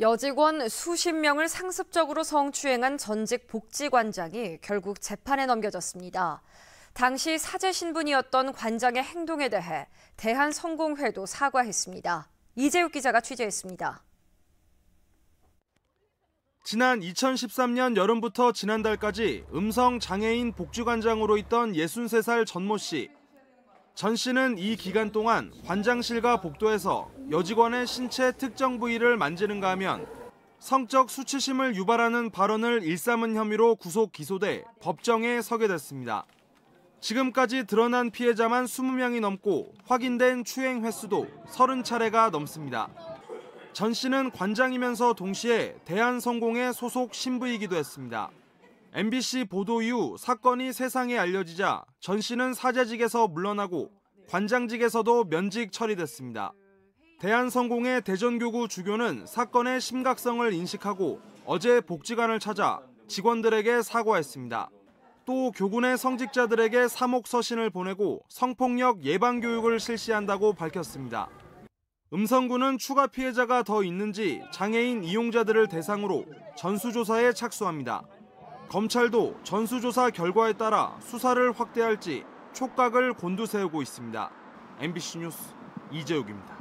여직원 수십 명을 상습적으로 성추행한 전직 복지관장이 결국 재판에 넘겨졌습니다. 당시 사제 신분이었던 관장의 행동에 대해 대한성공회도 사과했습니다. 이재욱 기자가 취재했습니다. 지난 2013년 여름부터 지난달까지 음성 장애인 복지관장으로 있던 63살 전모 씨. 전 씨는 이 기간 동안 관장실과 복도에서 여직원의 신체 특정 부위를 만지는가 하면 성적 수치심을 유발하는 발언을 일삼은 혐의로 구속 기소돼 법정에 서게 됐습니다. 지금까지 드러난 피해자만 20명이 넘고 확인된 추행 횟수도 30차례가 넘습니다. 전 씨는 관장이면서 동시에 대한성공의 소속 신부이기도 했습니다. MBC 보도 이후 사건이 세상에 알려지자 전 씨는 사제직에서 물러나고 관장직에서도 면직 처리됐습니다. 대한성공의 대전교구 주교는 사건의 심각성을 인식하고 어제 복지관을 찾아 직원들에게 사과했습니다. 또 교군의 성직자들에게 사목 서신을 보내고 성폭력 예방 교육을 실시한다고 밝혔습니다. 음성군은 추가 피해자가 더 있는지 장애인 이용자들을 대상으로 전수조사에 착수합니다. 검찰도 전수조사 결과에 따라 수사를 확대할지 촉각을 곤두세우고 있습니다. MBC 뉴스 이재욱입니다.